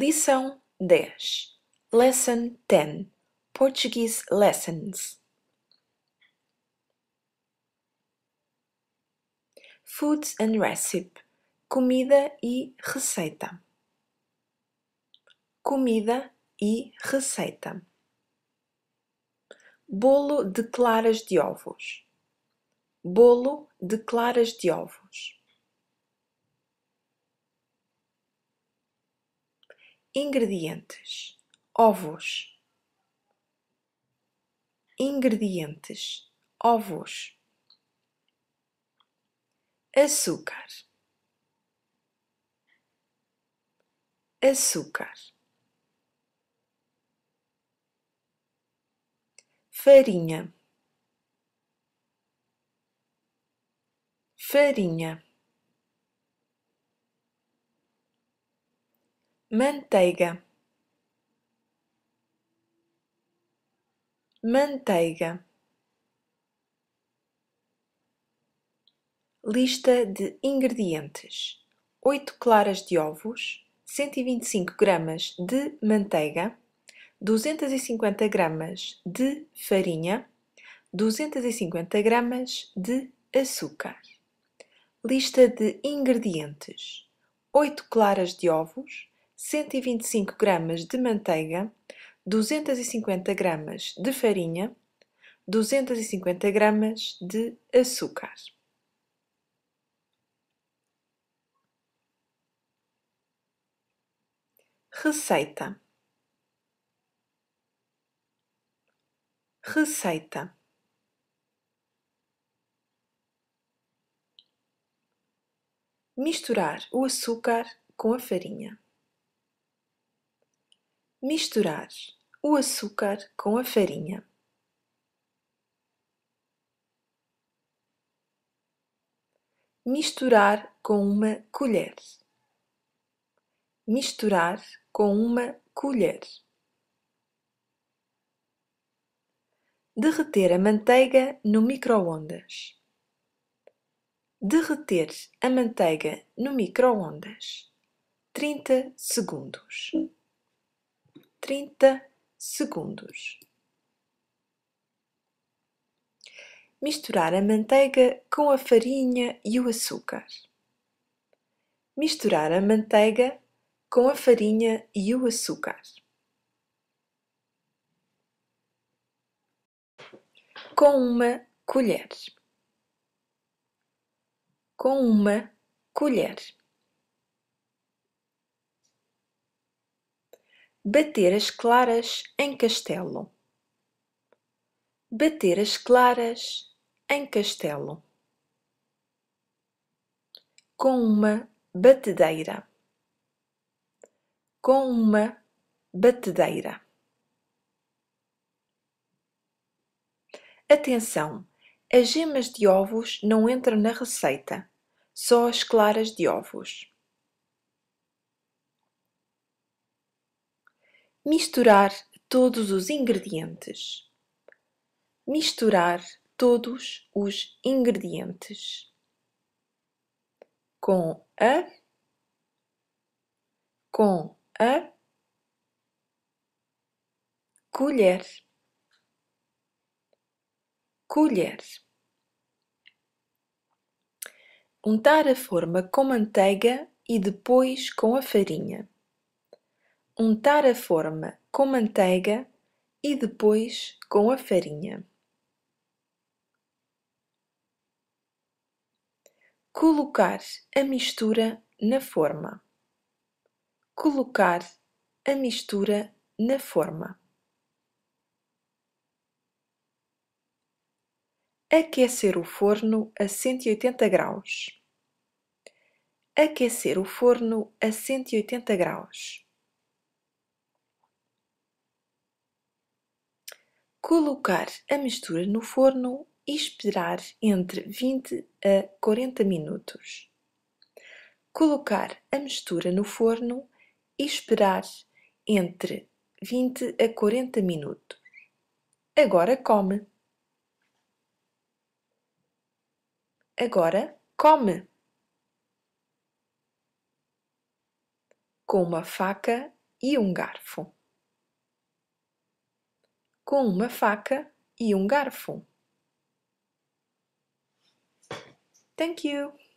Lição 10 Lesson 10 Portuguese Lessons Foods and Recipe Comida e receita Comida e receita Bolo de claras de ovos Bolo de claras de ovos Ingredientes: ovos. Ingredientes: ovos. Açúcar. Açúcar. Farinha. Farinha. manteiga, manteiga, lista de ingredientes: 8 claras de ovos, 125 gramas de manteiga, 250 gramas de farinha, 250 gramas de açúcar. Lista de ingredientes: 8 claras de ovos, 125 gramas de manteiga, 250 gramas de farinha, 250 gramas de açúcar. Receita Receita Misturar o açúcar com a farinha misturar o açúcar com a farinha. Misturar com uma colher. Misturar com uma colher. Derreter a manteiga no micro-ondas. Derreter a manteiga no micro-ondas. 30 segundos. 30 segundos. Misturar a manteiga com a farinha e o açúcar. Misturar a manteiga com a farinha e o açúcar. Com uma colher. Com uma colher. Bater as claras em castelo. Bater as claras em castelo. Com uma batedeira. Com uma batedeira. Atenção! As gemas de ovos não entram na receita, só as claras de ovos. misturar todos os ingredientes. Misturar todos os ingredientes com a com a colher colher untar a forma com manteiga e depois com a farinha untar a forma com manteiga e depois com a farinha. Colocar a mistura na forma. Colocar a mistura na forma. Aquecer o forno a 180 graus. Aquecer o forno a 180 graus. Colocar a mistura no forno e esperar entre 20 a 40 minutos. Colocar a mistura no forno e esperar entre 20 a 40 minutos. Agora come. Agora come. Com uma faca e um garfo com uma faca e um garfo. Thank you.